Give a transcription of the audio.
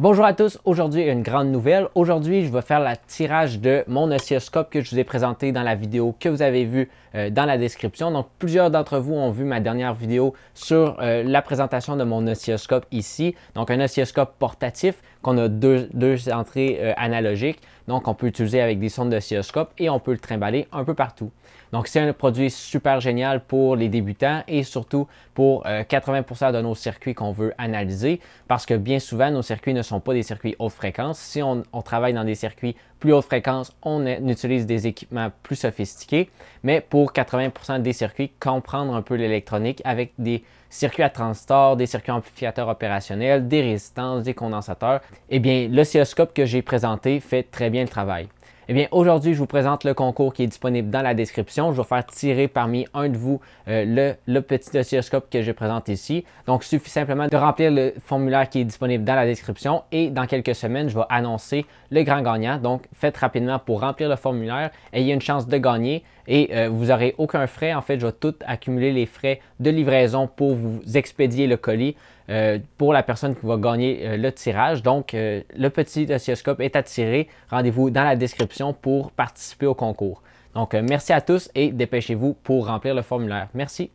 Bonjour à tous, aujourd'hui une grande nouvelle. Aujourd'hui, je vais faire le tirage de mon oscilloscope que je vous ai présenté dans la vidéo que vous avez vue euh, dans la description. Donc plusieurs d'entre vous ont vu ma dernière vidéo sur euh, la présentation de mon oscilloscope ici. Donc un oscilloscope portatif qu'on a deux, entrées euh, analogiques. Donc on peut l'utiliser avec des sondes d'oscilloscope et on peut le trimballer un peu partout. Donc c'est un produit super génial pour les débutants et surtout pour 80% de nos circuits qu'on veut analyser parce que bien souvent nos circuits ne sont pas des circuits haute fréquence. Si on, travaille dans des circuits plus haute fréquence, on, utilise des équipements plus sophistiqués. Mais pour 80% des circuits, comprendre un peu l'électronique avec des circuits à transistor, des circuits amplificateurs opérationnels, des résistances, des condensateurs, eh bien, l'oscilloscope que j'ai présenté fait très bien le travail. Eh bien, aujourd'hui, je vous présente le concours qui est disponible dans la description. Je vais faire tirer parmi un de vous euh, le, petit oscilloscope que je présente ici. Donc, il suffit simplement de remplir le formulaire qui est disponible dans la description et dans quelques semaines, je vais annoncer le grand gagnant. Donc, faites rapidement pour remplir le formulaire. et Ayez une chance de gagner et euh, vous n'aurez aucun frais. En fait, je vais tout accumuler les frais de livraison pour vous expédier le colis euh, pour la personne qui va gagner euh, le tirage. Donc, le petit oscilloscope est attiré. Rendez-vous dans la description pour participer au concours. Donc, merci à tous et dépêchez-vous pour remplir le formulaire. Merci.